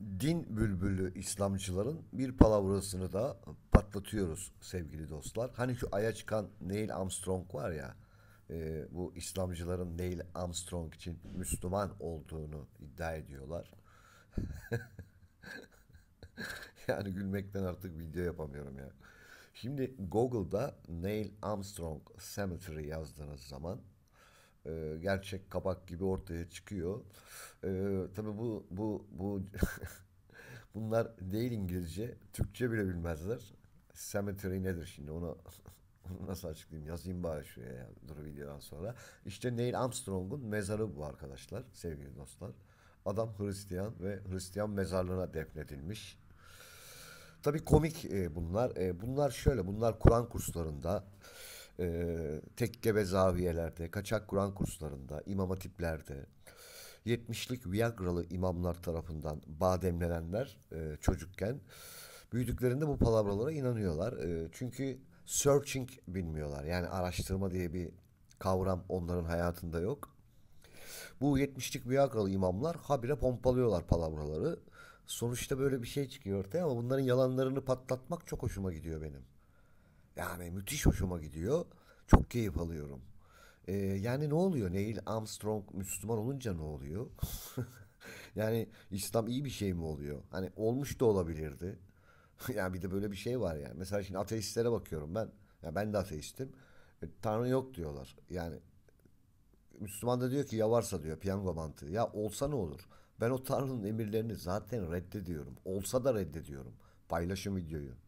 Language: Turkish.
din bülbülü İslamcıların bir palavrasını da patlatıyoruz sevgili dostlar. Hani şu aya çıkan Neil Armstrong var ya e, bu İslamcıların Neil Armstrong için Müslüman olduğunu iddia ediyorlar. yani gülmekten artık video yapamıyorum ya. Şimdi Google'da Neil Armstrong Cemetery yazdığınız zaman e, gerçek kabak gibi ortaya çıkıyor. E, tabii bu bu bu bunlar değil İngilizce, Türkçe bile bilmezler. Cemetery nedir şimdi onu nasıl açıklayayım yazayım bari şuraya ya, dur videodan sonra. İşte Neil Armstrong'un mezarı bu arkadaşlar sevgili dostlar. Adam Hristiyan ve Hristiyan mezarlığına defnedilmiş. Tabii komik e, bunlar. E, bunlar şöyle bunlar Kur'an kurslarında e, ee, tekke ve zaviyelerde, kaçak Kur'an kurslarında, imam hatiplerde, 70'lik Viagra'lı imamlar tarafından bademlenenler e, çocukken büyüdüklerinde bu palavralara inanıyorlar. E, çünkü searching bilmiyorlar. Yani araştırma diye bir kavram onların hayatında yok. Bu 70'lik Viagra'lı imamlar habire pompalıyorlar palavraları. Sonuçta böyle bir şey çıkıyor ortaya ama bunların yalanlarını patlatmak çok hoşuma gidiyor benim. Yani müthiş hoşuma gidiyor. Çok keyif alıyorum. Ee, yani ne oluyor? Neil Armstrong Müslüman olunca ne oluyor? yani İslam iyi bir şey mi oluyor? Hani olmuş da olabilirdi. yani bir de böyle bir şey var yani. Mesela şimdi ateistlere bakıyorum ben. Yani ben de ateistim. E, Tanrı yok diyorlar. Yani Müslüman da diyor ki ya varsa diyor piyango mantığı. Ya olsa ne olur? Ben o Tanrı'nın emirlerini zaten reddediyorum. Olsa da reddediyorum. Paylaşım videoyu.